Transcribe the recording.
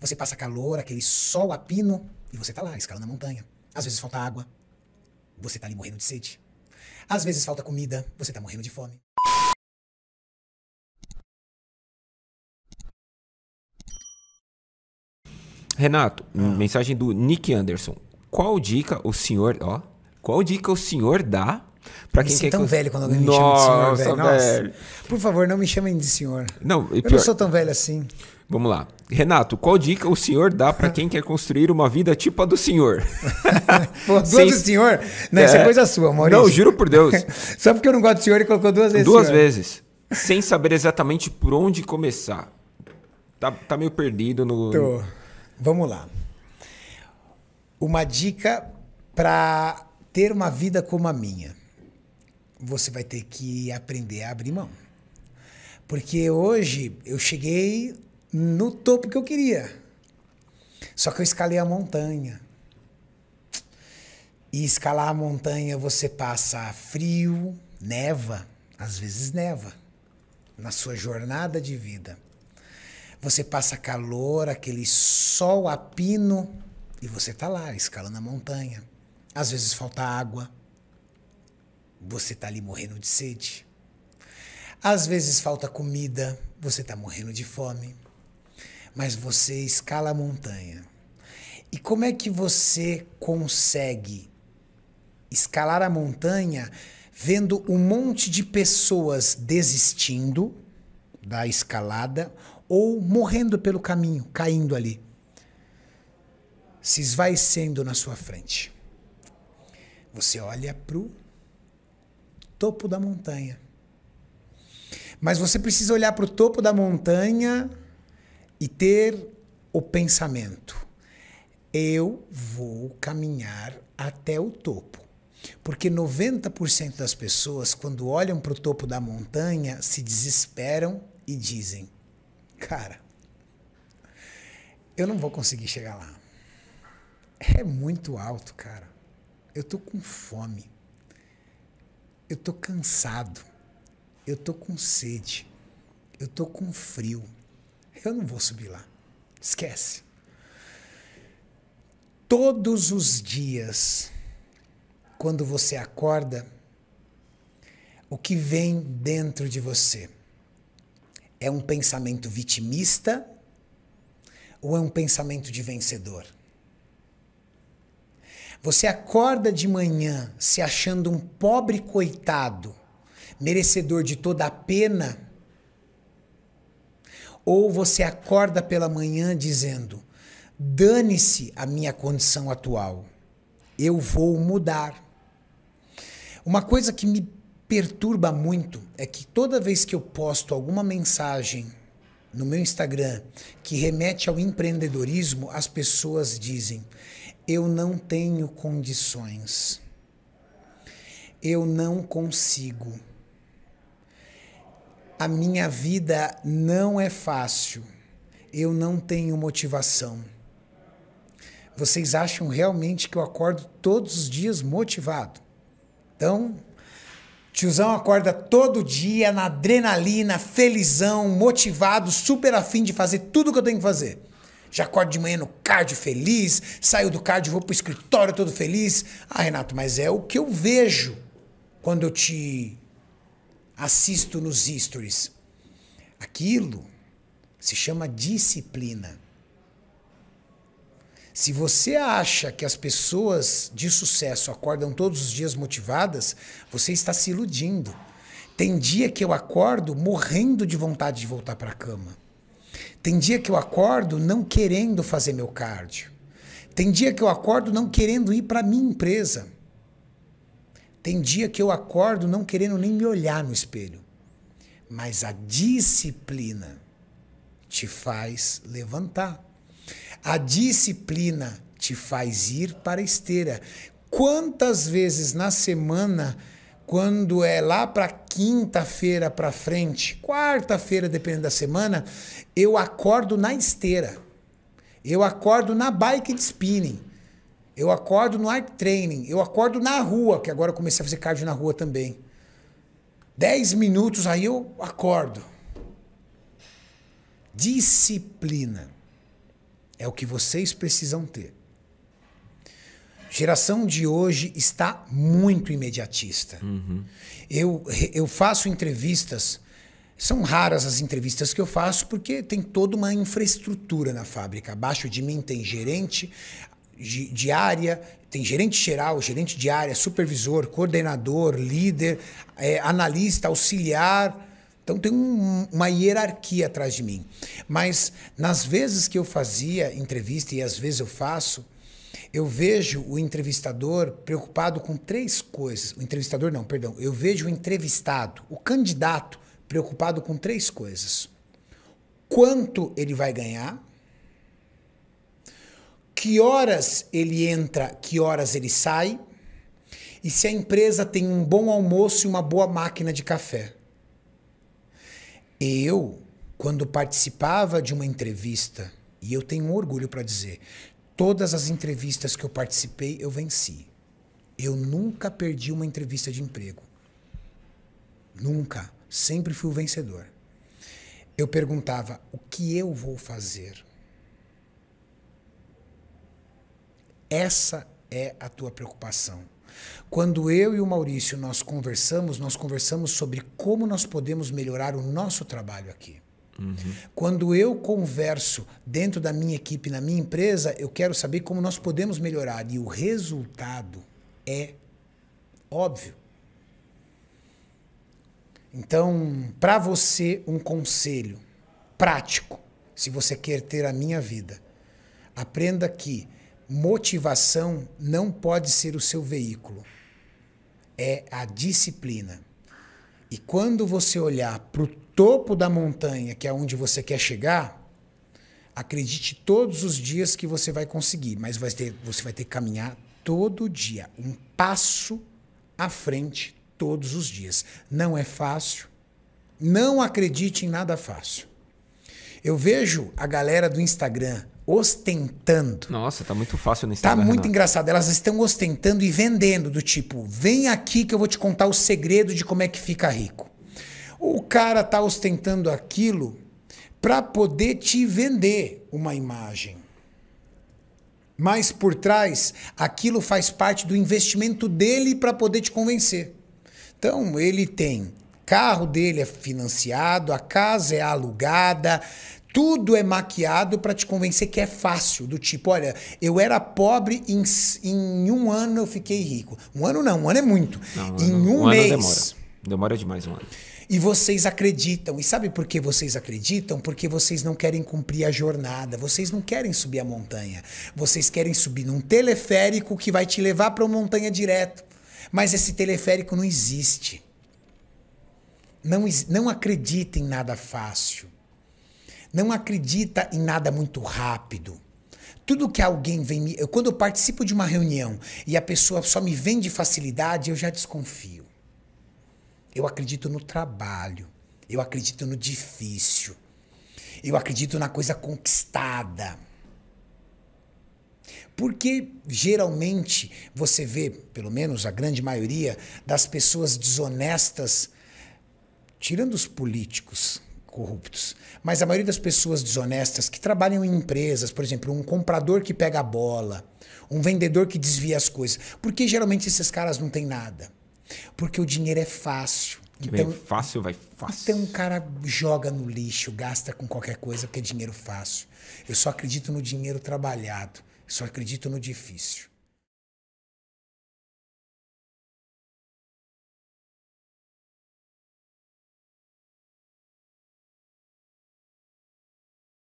Você passa calor, aquele sol a pino, e você tá lá, escalando a montanha. Às vezes falta água, você tá ali morrendo de sede. Às vezes falta comida, você tá morrendo de fome. Renato, ah. mensagem do Nick Anderson. Qual dica o senhor, ó, qual dica o senhor dá Pra quem me quer tão que... velho quando alguém me chama de senhor, velho. Nossa. velho. Por favor, não me chamem de senhor. Não, pior... Eu não sou tão velho assim. Vamos lá. Renato, qual dica o senhor dá para quem quer construir uma vida tipo a do senhor? Pô, duas Sem... do senhor? Não, é... isso é coisa é sua, Maurício. Não, juro por Deus. Só porque eu não gosto do senhor, ele colocou duas vezes. Duas senhor. vezes. Sem saber exatamente por onde começar. Tá, tá meio perdido no. Tô. Vamos lá. Uma dica para ter uma vida como a minha você vai ter que aprender a abrir mão. Porque hoje eu cheguei no topo que eu queria. Só que eu escalei a montanha. E escalar a montanha você passa frio, neva, às vezes neva, na sua jornada de vida. Você passa calor, aquele sol a pino, e você tá lá escalando a montanha. Às vezes falta água, você tá ali morrendo de sede. Às vezes falta comida, você tá morrendo de fome. Mas você escala a montanha. E como é que você consegue escalar a montanha vendo um monte de pessoas desistindo da escalada ou morrendo pelo caminho, caindo ali, se esvaecendo na sua frente? Você olha para o topo da montanha. Mas você precisa olhar para o topo da montanha e ter o pensamento: eu vou caminhar até o topo. Porque 90% das pessoas, quando olham para o topo da montanha, se desesperam e dizem: cara, eu não vou conseguir chegar lá. É muito alto, cara. Eu estou com fome eu tô cansado, eu tô com sede, eu tô com frio, eu não vou subir lá. Esquece. Todos os dias, quando você acorda, o que vem dentro de você? É um pensamento vitimista ou é um pensamento de vencedor? Você acorda de manhã se achando um pobre coitado, merecedor de toda a pena? Ou você acorda pela manhã dizendo: dane-se a minha condição atual, eu vou mudar. Uma coisa que me perturba muito é que toda vez que eu posto alguma mensagem no meu Instagram que remete ao empreendedorismo, as pessoas dizem: eu não tenho condições, eu não consigo, a minha vida não é fácil, eu não tenho motivação. Vocês acham realmente que eu acordo todos os dias motivado? Então, tiozão acorda todo dia na adrenalina, felizão, motivado, super afim de fazer tudo o que eu tenho que fazer já acordo de manhã no cardio feliz, saio do cardio, vou pro escritório todo feliz. Ah, Renato, mas é o que eu vejo quando eu te assisto nos stories. Aquilo se chama disciplina. Se você acha que as pessoas de sucesso acordam todos os dias motivadas, você está se iludindo. Tem dia que eu acordo morrendo de vontade de voltar para a cama. Tem dia que eu acordo não querendo fazer meu cardio. Tem dia que eu acordo não querendo ir para minha empresa. Tem dia que eu acordo não querendo nem me olhar no espelho. Mas a disciplina te faz levantar. A disciplina te faz ir para a esteira. Quantas vezes na semana quando é lá para quinta-feira para frente, quarta-feira, dependendo da semana, eu acordo na esteira. Eu acordo na bike de spinning. Eu acordo no art training. Eu acordo na rua, que agora eu comecei a fazer cardio na rua também. Dez minutos aí eu acordo. Disciplina é o que vocês precisam ter. Geração de hoje está muito imediatista. Uhum. Eu, eu faço entrevistas, são raras as entrevistas que eu faço, porque tem toda uma infraestrutura na fábrica. Abaixo de mim tem gerente de, de área, tem gerente geral, gerente de área, supervisor, coordenador, líder, é, analista, auxiliar. Então tem um, uma hierarquia atrás de mim. Mas nas vezes que eu fazia entrevista, e às vezes eu faço, eu vejo o entrevistador preocupado com três coisas. O entrevistador não, perdão. Eu vejo o entrevistado, o candidato, preocupado com três coisas. Quanto ele vai ganhar? Que horas ele entra, que horas ele sai? E se a empresa tem um bom almoço e uma boa máquina de café? Eu, quando participava de uma entrevista, e eu tenho um orgulho para dizer, Todas as entrevistas que eu participei, eu venci. Eu nunca perdi uma entrevista de emprego. Nunca. Sempre fui o vencedor. Eu perguntava: o que eu vou fazer? Essa é a tua preocupação. Quando eu e o Maurício nós conversamos, nós conversamos sobre como nós podemos melhorar o nosso trabalho aqui. Uhum. Quando eu converso dentro da minha equipe, na minha empresa, eu quero saber como nós podemos melhorar. E o resultado é óbvio. Então, para você, um conselho prático, se você quer ter a minha vida. Aprenda que motivação não pode ser o seu veículo, é a disciplina. E quando você olhar para o topo da montanha, que é onde você quer chegar, acredite todos os dias que você vai conseguir, mas vai ter, você vai ter que caminhar todo dia, um passo à frente todos os dias. Não é fácil. Não acredite em nada fácil. Eu vejo a galera do Instagram ostentando. Nossa, tá muito fácil no tá Instagram. Tá muito Renato. Né? engraçado. Elas estão ostentando e vendendo do tipo, vem aqui que eu vou te contar o segredo de como é que fica rico. O cara está ostentando aquilo para poder te vender uma imagem. Mas por trás, aquilo faz parte do investimento dele para poder te convencer. Então, ele tem carro dele é financiado, a casa é alugada, tudo é maquiado para te convencer que é fácil, do tipo, olha, eu era pobre em, em um ano eu fiquei rico. Um ano não, um ano é muito. Não, em um, um mês. demora. demora demais um ano. E vocês acreditam. E sabe por que vocês acreditam? Porque vocês não querem cumprir a jornada, vocês não querem subir a montanha. Vocês querem subir num teleférico que vai te levar para uma montanha direto. Mas esse teleférico não existe. Não, não acredita em nada fácil. Não acredita em nada muito rápido. Tudo que alguém vem me. quando eu participo de uma reunião e a pessoa só me vende facilidade, eu já desconfio. Eu acredito no trabalho. Eu acredito no difícil. Eu acredito na coisa conquistada. Porque geralmente você vê, pelo menos a grande maioria, das pessoas desonestas, tirando os políticos corruptos, mas a maioria das pessoas desonestas que trabalham em empresas, por exemplo, um comprador que pega a bola, um vendedor que desvia as coisas, porque geralmente esses caras não têm nada. Porque o dinheiro é fácil. Então, fácil, vai fácil. Então o cara joga no lixo, gasta com qualquer coisa porque é dinheiro fácil. Eu só acredito no dinheiro trabalhado, só acredito no difícil.